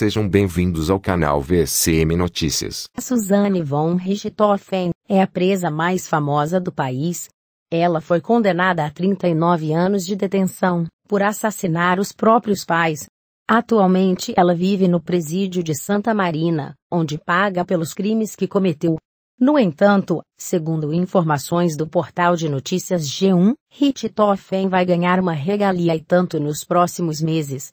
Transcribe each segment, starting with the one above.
Sejam bem-vindos ao canal VCM Notícias. A Suzane von Richthofen é a presa mais famosa do país. Ela foi condenada a 39 anos de detenção por assassinar os próprios pais. Atualmente ela vive no presídio de Santa Marina, onde paga pelos crimes que cometeu. No entanto, segundo informações do portal de notícias G1, Richthofen vai ganhar uma regalia e tanto nos próximos meses,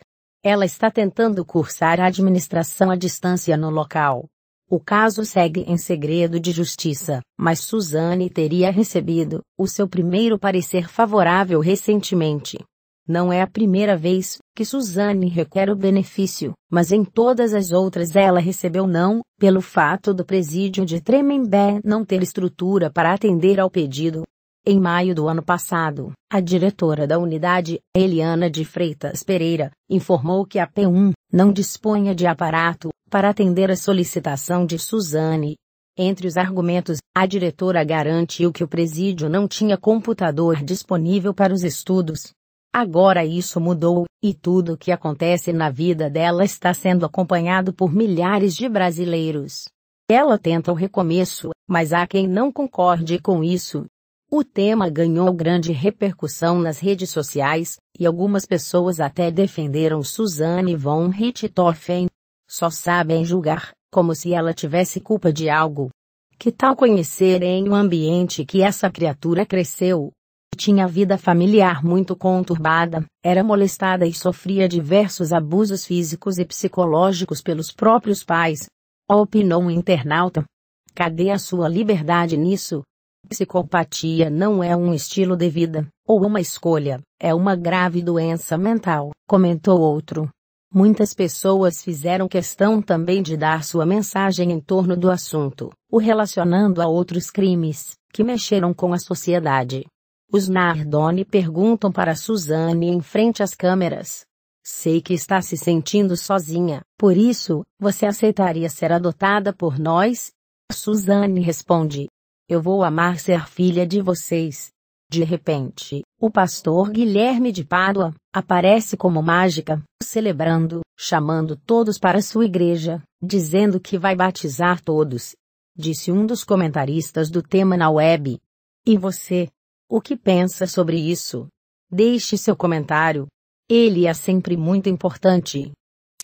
ela está tentando cursar a administração à distância no local. O caso segue em segredo de justiça, mas Suzane teria recebido o seu primeiro parecer favorável recentemente. Não é a primeira vez que Suzane requer o benefício, mas em todas as outras ela recebeu não, pelo fato do presídio de Tremembé não ter estrutura para atender ao pedido, em maio do ano passado, a diretora da unidade, Eliana de Freitas Pereira, informou que a P1 não disponha de aparato para atender a solicitação de Suzane. Entre os argumentos, a diretora garantiu que o presídio não tinha computador disponível para os estudos. Agora isso mudou, e tudo o que acontece na vida dela está sendo acompanhado por milhares de brasileiros. Ela tenta o recomeço, mas há quem não concorde com isso o tema ganhou grande repercussão nas redes sociais, e algumas pessoas até defenderam Suzanne von Richthofen. Só sabem julgar, como se ela tivesse culpa de algo. Que tal conhecer em um ambiente que essa criatura cresceu? Tinha vida familiar muito conturbada, era molestada e sofria diversos abusos físicos e psicológicos pelos próprios pais. Opinou um internauta. Cadê a sua liberdade nisso? Psicopatia não é um estilo de vida, ou uma escolha, é uma grave doença mental, comentou outro. Muitas pessoas fizeram questão também de dar sua mensagem em torno do assunto, o relacionando a outros crimes, que mexeram com a sociedade. Os Nardoni perguntam para Suzane em frente às câmeras. Sei que está se sentindo sozinha, por isso, você aceitaria ser adotada por nós? Suzane responde, eu vou amar ser filha de vocês. De repente, o pastor Guilherme de Pádua aparece como mágica, celebrando, chamando todos para sua igreja, dizendo que vai batizar todos. Disse um dos comentaristas do tema na web. E você? O que pensa sobre isso? Deixe seu comentário. Ele é sempre muito importante.